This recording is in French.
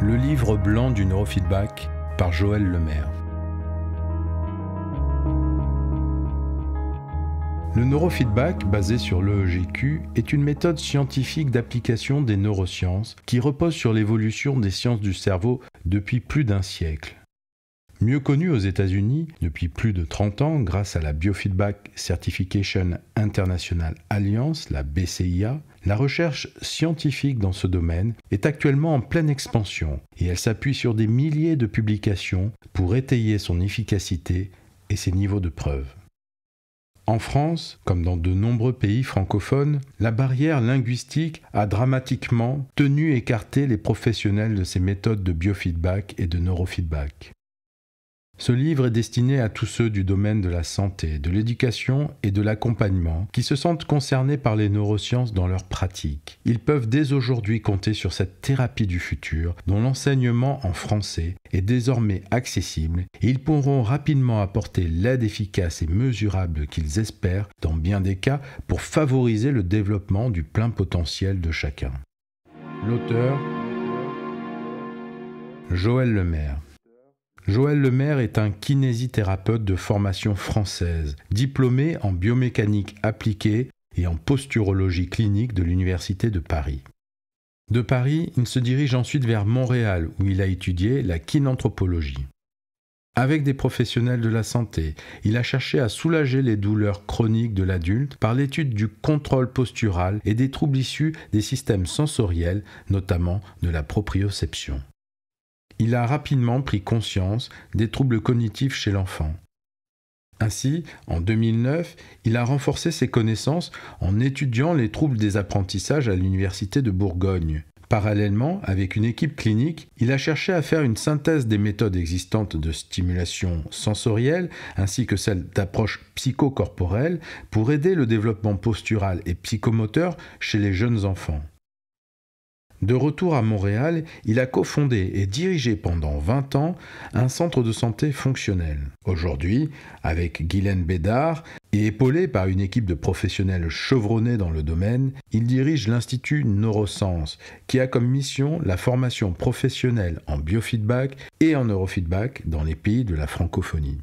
Le livre blanc du neurofeedback par Joël Lemaire. Le neurofeedback, basé sur l'EEGQ, est une méthode scientifique d'application des neurosciences qui repose sur l'évolution des sciences du cerveau depuis plus d'un siècle. Mieux connu aux États-Unis depuis plus de 30 ans grâce à la Biofeedback Certification International Alliance, la BCIA, la recherche scientifique dans ce domaine est actuellement en pleine expansion et elle s'appuie sur des milliers de publications pour étayer son efficacité et ses niveaux de preuve. En France, comme dans de nombreux pays francophones, la barrière linguistique a dramatiquement tenu écarté les professionnels de ces méthodes de biofeedback et de neurofeedback. Ce livre est destiné à tous ceux du domaine de la santé, de l'éducation et de l'accompagnement qui se sentent concernés par les neurosciences dans leur pratique. Ils peuvent dès aujourd'hui compter sur cette thérapie du futur dont l'enseignement en français est désormais accessible et ils pourront rapidement apporter l'aide efficace et mesurable qu'ils espèrent dans bien des cas pour favoriser le développement du plein potentiel de chacun. L'auteur Joël Lemaire Joël Lemaire est un kinésithérapeute de formation française, diplômé en biomécanique appliquée et en posturologie clinique de l'Université de Paris. De Paris, il se dirige ensuite vers Montréal où il a étudié la kinanthropologie. Avec des professionnels de la santé, il a cherché à soulager les douleurs chroniques de l'adulte par l'étude du contrôle postural et des troubles issus des systèmes sensoriels, notamment de la proprioception il a rapidement pris conscience des troubles cognitifs chez l'enfant. Ainsi, en 2009, il a renforcé ses connaissances en étudiant les troubles des apprentissages à l'Université de Bourgogne. Parallèlement, avec une équipe clinique, il a cherché à faire une synthèse des méthodes existantes de stimulation sensorielle ainsi que celles d'approche psychocorporelle pour aider le développement postural et psychomoteur chez les jeunes enfants. De retour à Montréal, il a cofondé et dirigé pendant 20 ans un centre de santé fonctionnel. Aujourd'hui, avec Guylaine Bédard et épaulé par une équipe de professionnels chevronnés dans le domaine, il dirige l'Institut Neurosens, qui a comme mission la formation professionnelle en biofeedback et en neurofeedback dans les pays de la francophonie.